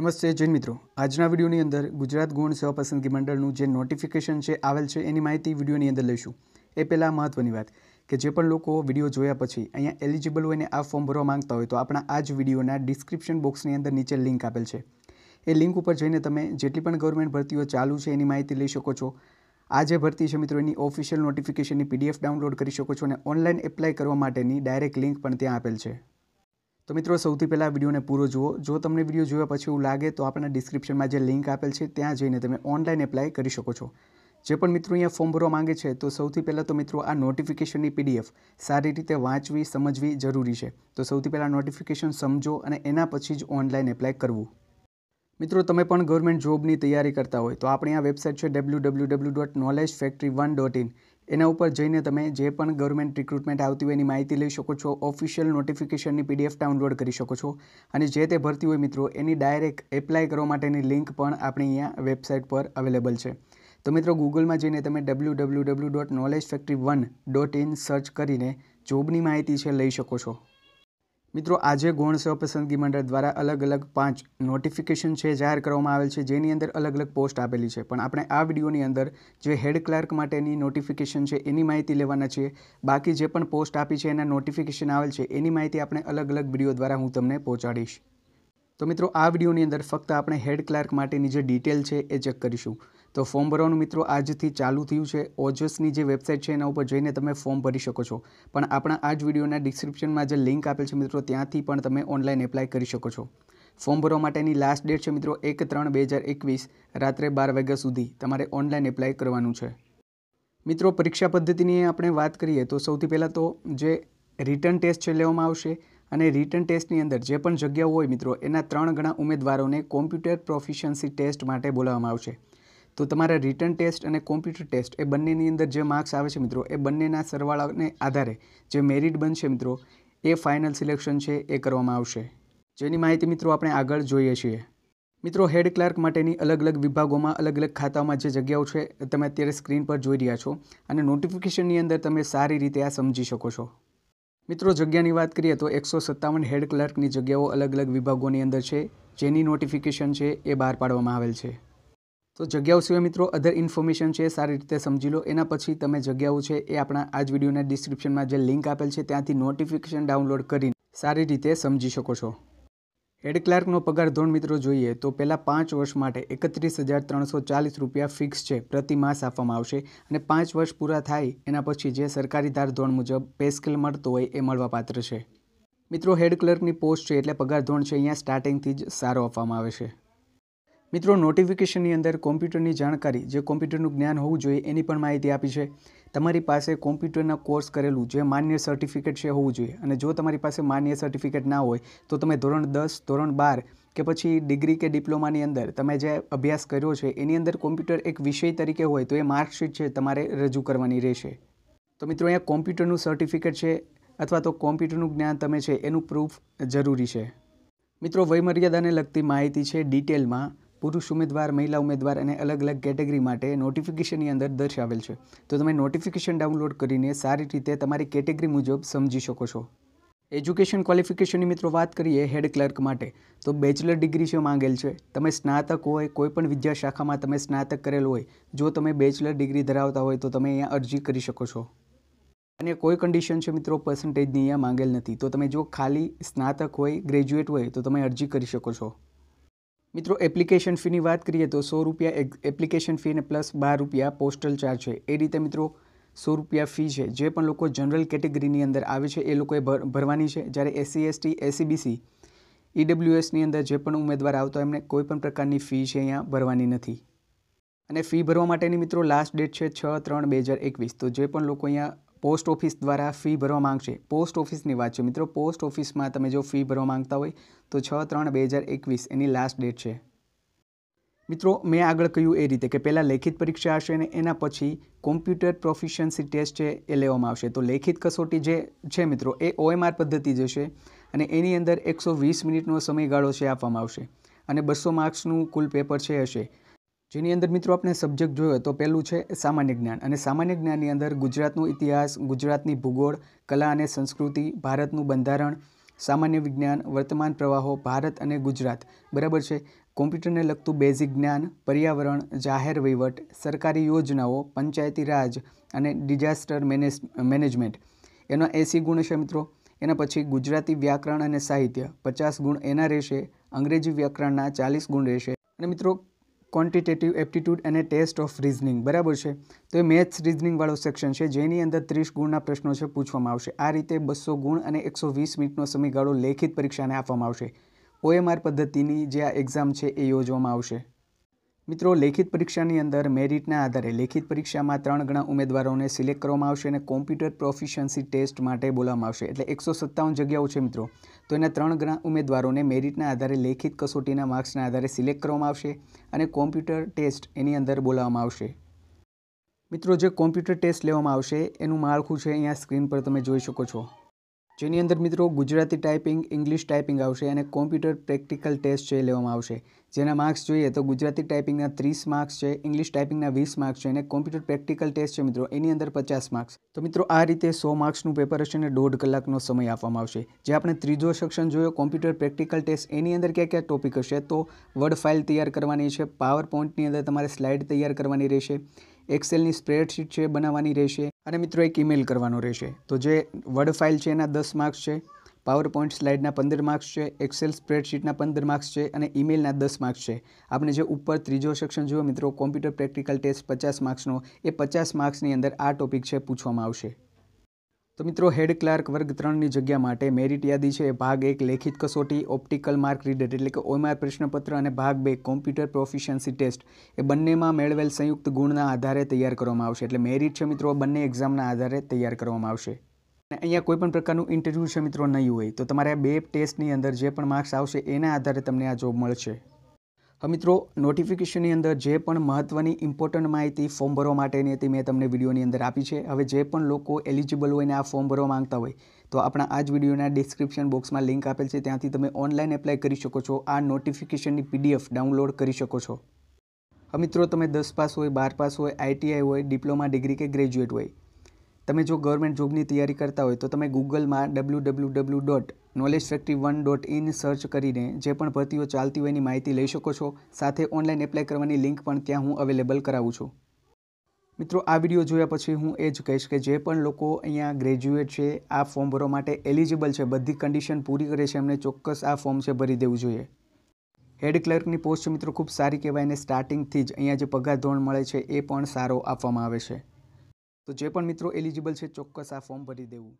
નમસ્તે જૈન મિત્રો આજના વિડીયોની અંદર ગુજરાત ગુણ સેવા પસંદગી મંડળનું જે નોટિફિકેશન છે આવેલ છે એની માહિતી વિડીયોની અંદર લઈશું એ પહેલાં મહત્ત્વની વાત કે જે પણ લોકો વિડીયો જોયા પછી અહીંયા એલિજિબલ હોય ને આ ફોર્મ ભરવા માંગતા હોય તો આપણા આ જ વિડીયોના ડિસ્ક્રિપ્શન બોક્સની અંદર નીચે લિંક આપેલ છે એ લિંક ઉપર જઈને તમે જેટલી પણ ગવર્મેન્ટ ભરતીઓ ચાલુ છે એની માહિતી લઈ શકો છો આ જે ભરતી છે મિત્રો એની ઓફિશિયલ નોટિફિકેશનની પીડીએફ ડાઉનલોડ કરી શકો છો અને ઓનલાઈન એપ્લાય કરવા માટેની ડાયરેક્ટ લિંક પણ ત્યાં આપેલ છે તો મિત્રો સૌથી પહેલાં વિડીયોને પૂરો જુઓ જો તમને વિડીયો જોયા પછી એવું લાગે તો આપણા ડિસ્ક્રિપ્શનમાં જે લિંક આપેલ છે ત્યાં જઈને તમે ઓનલાઈન એપ્લાય કરી શકો છો જે પણ મિત્રો અહીંયા ફોર્મ ભરવા માંગે છે તો સૌથી પહેલાં તો મિત્રો આ નોટિફિકેશનની પીડીએફ સારી રીતે વાંચવી સમજવી જરૂરી છે તો સૌથી પહેલાં નોટિફિકેશન સમજો અને એના પછી જ ઓનલાઈન એપ્લાય કરવું મિત્રો તમે પણ ગવર્મેન્ટ જોબની તૈયારી કરતા હોય તો આપણી આ વેબસાઇટ છે W W W dot knowledge factory one dot in એના ઉપર જઈને તમે જે પણ ગવર્મેન્ટ રિક્રુટમેન્ટ આવતી હોય એની માહિતી લઈ શકો છો ઓફિશિયલ નોટિફિકેશનની પીડીએફ ડાઉનલોડ કરી શકો છો અને જે તે ભરતી હોય મિત્રો એની ડાયરેક્ટ એપ્લાય કરવા માટેની લિંક પણ આપણી અહીંયા વેબસાઇટ પર અવેલેબલ છે તો મિત્રો ગૂગલમાં જઈને તમે W W W dot knowledge factory one dot in search કરીને જોબની માહિતી છે લઈ શકો છો મિત્રો આજે ગૌણ સ્વપસંદગી મંડળ દ્વારા અલગ અલગ પાંચ નોટિફિકેશન છે જાહેર કરવામાં આવેલ છે જેની અંદર અલગ અલગ પોસ્ટ આપેલી છે પણ આપણે આ વિડીયોની અંદર જે હેડ ક્લાર્ક માટેની નોટિફિકેશન છે એની માહિતી લેવાના છીએ બાકી જે પણ પોસ્ટ આપી છે એના નોટિફિકેશન આવેલ છે એની માહિતી આપણે અલગ અલગ વિડીયો દ્વારા હું તમને પહોંચાડીશ તો મિત્રો આ વિડીયોની અંદર ફક્ત આપણે હેડ ક્લાર્ક માટેની જે ડિટેલ છે એ ચેક કરીશું તો ફોર્મ ભરવાનું મિત્રો આજથી ચાલુ થયું છે ઓજસની જે વેબસાઇટ છે એના ઉપર જઈને તમે ફોર્મ ભરી શકો છો પણ આપણા આ જ વિડીયોના ડિસ્ક્રિપ્શનમાં જે લિંક આપેલ છે મિત્રો ત્યાંથી પણ તમે ઓનલાઈન એપ્લાય કરી શકો છો ફોર્મ ભરવા માટેની લાસ્ટ ડેટ છે મિત્રો એક ત્રણ બે હજાર એકવીસ રાત્રે બાર વાગ્યા સુધી તમારે ઓનલાઈન એપ્લાય કરવાનું છે મિત્રો પરીક્ષા પદ્ધતિની આપણે વાત કરીએ તો સૌથી પહેલાં તો જે રિટર્ન ટેસ્ટ છે લેવામાં આવશે અને રિટર્ન ટેસ્ટની અંદર જે પણ જગ્યાઓ હોય મિત્રો એના ત્રણ ગણા ઉમેદવારોને કોમ્પ્યુટર પ્રોફિશન્સી ટેસ્ટ માટે બોલાવવામાં આવશે તો તમારા રિટર્ન ટેસ્ટ અને કોમ્પ્યુટર ટેસ્ટ એ બંનેની અંદર જે માર્ક્સ આવે છે મિત્રો એ બંનેના સરવાળાને આધારે જે મેરિટ બનશે મિત્રો એ ફાઇનલ સિલેક્શન છે એ કરવામાં આવશે જેની માહિતી મિત્રો આપણે આગળ જોઈએ છીએ મિત્રો હેડ ક્લાર્ક માટેની અલગ અલગ વિભાગોમાં અલગ અલગ ખાતાઓમાં જે જગ્યાઓ છે તમે અત્યારે સ્ક્રીન પર જોઈ રહ્યા છો અને નોટિફિકેશનની અંદર તમે સારી રીતે આ સમજી શકો છો મિત્રો જગ્યાની વાત કરીએ તો એકસો સત્તાવન હેડ ક્લાર્કની જગ્યાઓ અલગ અલગ વિભાગોની અંદર છે જેની નોટિફિકેશન છે એ બહાર પાડવામાં આવેલ છે તો જગ્યાઓ સિવાય મિત્રો અધર ઇન્ફોર્મેશન છે સારી રીતે સમજી લો એના પછી તમે જગ્યાઓ છે એ આપણા આ જ વિડીયોના ડિસ્ક્રિપ્શનમાં જે લિંક આપેલ છે ત્યાંથી નોટિફિકેશન ડાઉનલોડ કરીને સારી રીતે સમજી શકો છો હેડ ક્લાર્કનો પગાર ધોરણ મિત્રો જોઈએ તો પહેલાં પાંચ વર્ષ માટે એકત્રીસ હજાર ત્રણસો ચાલીસ રૂપિયા ફિક્સ છે પ્રતિ માસ આપવામાં આવશે અને પાંચ વર્ષ પૂરા થાય એના પછી જે સરકારી ધાર ધોરણ મુજબ પે સ્કેલ મળતો હોય એ મળવાપાત્ર છે મિત્રો હેડ ક્લર્કની પોસ્ટ છે એટલે પગાર ધોરણ છે અહીંયા સ્ટાર્ટિંગથી જ સારો આપવામાં આવે છે મિત્રો નોટિફિકેશનની અંદર કોમ્પ્યુટરની જાણકારી જે કોમ્પ્યુટરનું જ્ઞાન હોવું જોઈએ એની પણ માહિતી આપી છે તમારી પાસે કોમ્પ્યુટરના કોર્સ કરેલું જે માન્ય સર્ટિફિકેટ છે હોવું જોઈએ અને જો તમારી પાસે માન્ય સર્ટિફિકેટ ના હોય તો તમે ધોરણ દસ ધોરણ બાર કે પછી ડિગ્રી કે ડિપ્લોમાની અંદર તમે જે અભ્યાસ કર્યો છે એની અંદર કોમ્પ્યુટર એક વિષય તરીકે હોય તો એ માર્કશીટ છે તમારે રજૂ કરવાની રહેશે તો મિત્રો અહીંયા કોમ્પ્યુટરનું સર્ટિફિકેટ છે અથવા તો કોમ્પ્યુટરનું જ્ઞાન તમે છે એનું પ્રૂફ જરૂરી છે મિત્રો વયમર્યાદાને લગતી માહિતી છે ડિટેલમાં પુરુષ ઉમેદવાર મહિલા ઉમેદવાર અને અલગ અલગ કેટેગરી માટે નોટિફિકેશનની અંદર દર્શાવેલ છે તો તમે નોટિફિકેશન ડાઉનલોડ કરીને સારી રીતે તમારી કેટેગરી મુજબ સમજી શકો છો એજ્યુકેશન ક્વોલિફિકેશનની મિત્રો વાત કરીએ હેડ ક્લર્ક માટે તો બેચલર ડિગ્રી છે માંગેલ છે તમે સ્નાતક હોય કોઈપણ વિદ્યા શાખામાં તમે સ્નાતક કરેલ હોય જો તમે બેચલર ડિગ્રી ધરાવતા હોય તો તમે અહીંયા અરજી કરી શકો છો અને કોઈ કન્ડિશન છે મિત્રો પર્સન્ટેજની અહીંયા માંગેલ નથી તો તમે જો ખાલી સ્નાતક હોય ગ્રેજ્યુએટ હોય તો તમે અરજી કરી શકો છો મિત્રો એપ્લિકેશન ફીની વાત કરીએ તો સો રૂપિયા એપ્લિકેશન ફી અને પ્લસ બાર રૂપિયા પોસ્ટલ ચાર્જ છે એ રીતે મિત્રો સો રૂપિયા ફી છે જે પણ લોકો જનરલ કેટેગરીની અંદર આવે છે એ લોકોએ ભરવાની છે જ્યારે એસસી એસટી એસીબીસી ઈડબ્લ્યુએસની અંદર જે પણ ઉમેદવાર આવતો એમને કોઈ પણ પ્રકારની ફી છે અહીંયા ભરવાની નથી અને ફી ભરવા માટેની મિત્રો લાસ્ટ ડેટ છે છ ત્રણ બે હજાર એકવીસ તો જે પણ લોકો અહીંયા પોસ્ટ ઓફિસ દ્વારા ફી ભરવા માંગશે પોસ્ટ ઓફિસની વાત છે મિત્રો પોસ્ટ ઓફિસમાં તમે જો ફી ભરવા માંગતા હોય તો છ ત્રણ બે હજાર એકવીસ એની લાસ્ટ ડેટ છે મિત્રો મેં આગળ કહ્યું એ રીતે કે પહેલાં લેખિત પરીક્ષા હશે અને એના પછી કોમ્પ્યુટર પ્રોફિશિયન્સી ટેસ્ટ છે એ લેવામાં આવશે તો લેખિત કસોટી જે છે મિત્રો એ ઓએમઆર પદ્ધતિ જશે અને એની અંદર એકસો વીસ મિનિટનો સમયગાળો છે આપવામાં આવશે અને બસો માર્ક્સનું કુલ પેપર છે હશે જેની અંદર મિત્રો આપણે સબ્જેક્ટ જોયો તો પહેલું છે સામાન્ય જ્ઞાન અને સામાન્ય જ્ઞાનની અંદર ગુજરાતનો ઇતિહાસ ગુજરાતની ભૂગોળ કલા અને સંસ્કૃતિ ભારતનું બંધારણ સામાન્ય વિજ્ઞાન વર્તમાન પ્રવાહો ભારત અને ગુજરાત બરાબર છે કોમ્પ્યુટરને લગતું બેઝિક જ્ઞાન પર્યાવરણ જાહેર વહીવટ સરકારી યોજનાઓ પંચાયતી રાજ અને ડિઝાસ્ટર મેનેજ મેનેજમેન્ટ એનો એંસી ગુણ છે મિત્રો એના પછી ગુજરાતી વ્યાકરણ અને સાહિત્ય પચાસ ગુણ એના રહેશે અંગ્રેજી વ્યાકરણના ચાલીસ ગુણ રહેશે અને મિત્રો ક્વોન્ટિટેટિવ એપ્ટિટ્યૂડ અને ટેસ્ટ ઓફ રિઝનિંગ બરાબર છે તો એ મેથ્સ રિઝનિંગવાળો સેક્શન છે જેની અંદર ત્રીસ ગુણના પ્રશ્નો છે પૂછવામાં આવશે આ રીતે બસો ગુણ અને એકસો વીસ મિનિટનો સમયગાળો લેખિત પરીક્ષાને આપવામાં આવશે ઓએમઆર પદ્ધતિની જે આ એક્ઝામ છે એ યોજવામાં આવશે મિત્રો લેખિત પરીક્ષાની અંદર મેરિટના આધારે લેખિત પરીક્ષામાં ત્રણ ગણા ઉમેદવારોને સિલેક્ટ કરવામાં આવશે અને કોમ્પ્યુટર પ્રોફિશન્સી ટેસ્ટ માટે બોલાવવામાં આવશે એટલે એકસો સત્તાવન જગ્યાઓ છે મિત્રો તો એના ત્રણ ગણા ઉમેદવારોને મેરિટના આધારે લેખિત કસોટીના માર્ક્સના આધારે સિલેક્ટ કરવામાં આવશે અને કોમ્પ્યુટર ટેસ્ટ એની અંદર બોલાવવામાં આવશે મિત્રો જે કોમ્પ્યુટર ટેસ્ટ લેવામાં આવશે એનું માળખું છે અહીંયા સ્ક્રીન પર તમે જોઈ શકો છો જેની અંદર મિત્રો ગુજરાતી ટાઈપિંગ ઇંગ્લિશ ટાઈપિંગ આવશે અને કોમ્પ્યુટર પ્રેક્ટિકલ ટેસ્ટ છે લેવામાં આવશે જેના માર્ક્સ જોઈએ તો ગુજરાતી ટાઈપિંગના ત્રીસ માર્ક્સ છે ઇંગ્લિશ ટાઈપિંગના વીસ માર્ક્સ છે અને કોમ્પ્યુટર પ્રેક્ટિકલ ટેસ્ટ છે મિત્રો એની અંદર પચાસ માર્ક્સ તો મિત્રો આ રીતે સો માર્ક્સનું પેપર હશે અને દોઢ કલાકનો સમય આપવામાં આવશે જે આપણે ત્રીજો સેક્શન જોયો કોમ્પ્યુટર પ્રેક્ટિકલ ટેસ્ટ એની અંદર ક્યાં કયા ટોપિક હશે તો વર્ડ ફાઇલ તૈયાર કરવાની છે પાવર પોઈન્ટની અંદર તમારે સ્લાઇડ તૈયાર કરવાની રહેશે એક્સેલની સ્પ્રેડશીટ છે બનાવવાની રહેશે અને મિત્રો એક ઈમેલ કરવાનો રહેશે તો જે વર્ડ ફાઇલ છે એના દસ માર્ક્સ છે પાવર પોઈન્ટ સ્લાઇડના પંદર માર્ક્સ છે એક્સેલ સ્પ્રેડશીટના પંદર માર્ક્સ છે અને ઇમેલના દસ માર્ક્સ છે આપણે જે ઉપર ત્રીજો સેક્શન જોયો મિત્રો કોમ્પ્યુટર પ્રેક્ટિકલ ટેસ્ટ પચાસ માર્ક્સનો એ પચાસ માર્ક્સની અંદર આ ટોપિક છે પૂછવામાં આવશે તો મિત્રો હેડ ક્લાર્ક વર્ગ ત્રણની જગ્યા માટે મેરિટ યાદી છે ભાગ એક લેખિત કસોટી ઓપ્ટિકલ માર્ક રીડર એટલે કે ઓએમઆર પ્રશ્નપત્ર અને ભાગ બે કોમ્પ્યુટર પ્રોફિશન્સી ટેસ્ટ એ બંનેમાં મેળવેલ સંયુક્ત ગુણના આધારે તૈયાર કરવામાં આવશે એટલે મેરિટ છે મિત્રો બંને એક્ઝામના આધારે તૈયાર કરવામાં આવશે અને અહીંયા કોઈ પણ પ્રકારનું ઇન્ટરવ્યૂ છે મિત્રો નહીં હોય તો તમારે બે ટેસ્ટની અંદર જે પણ માર્ક્સ આવશે એના આધારે તમને આ જોબ મળશે મિત્રો નોટિફિકેશનની અંદર જે પણ મહત્ત્વની ઇમ્પોર્ટન્ટ માહિતી ફોર્મ ભરવા માટેની હતી મેં તમને વિડીયોની અંદર આપી છે હવે જે પણ લોકો એલિજિબલ હોય ને આ ફોર્મ ભરવા માંગતા હોય તો આપણા આ જ વિડીયોના ડિસ્ક્રિપ્શન બોક્સમાં લિંક આપેલ છે ત્યાંથી તમે ઓનલાઈન એપ્લાય કરી શકો છો આ નોટિફિકેશનની પીડીએફ ડાઉનલોડ કરી શકો છો મિત્રો તમે દસ પાસ હોય બાર પાસ હોય આઈટીઆઈ હોય ડિપ્લોમા ડિગ્રી કે ગ્રેજ્યુએટ હોય તમે જો ગવર્મેન્ટ જોબની તૈયારી કરતા હોય તો તમે ગૂગલમાં W W W dot knowledge factory one dot in search કરીને જે પણ ભરતીઓ ચાલતી હોય એની માહિતી લઈ શકો છો સાથે ઓનલાઈન એપ્લાય કરવાની લિંક પણ ત્યાં હું અવેલેબલ કરાવું છું મિત્રો આ વિડીયો જોયા પછી હું એ જ કહીશ કે જે પણ લોકો અહીંયા ગ્રેજ્યુએટ છે આ ફોર્મ ભરવા માટે એલિજિબલ છે બધી કન્ડિશન પૂરી કરે છે એમને ચોક્કસ આ ફોર્મ છે ભરી દેવું જોઈએ હેડ ક્લર્કની પોસ્ટ મિત્રો ખૂબ સારી કહેવાય અને સ્ટાર્ટિંગથી જ અહીંયા જે પગાર ધોરણ મળે છે એ પણ સારો આપવામાં આવે છે તો જે પણ મિત્રો એલિજિબલ છે ચોક્કસ આ ફોર્મ ભરી દેવું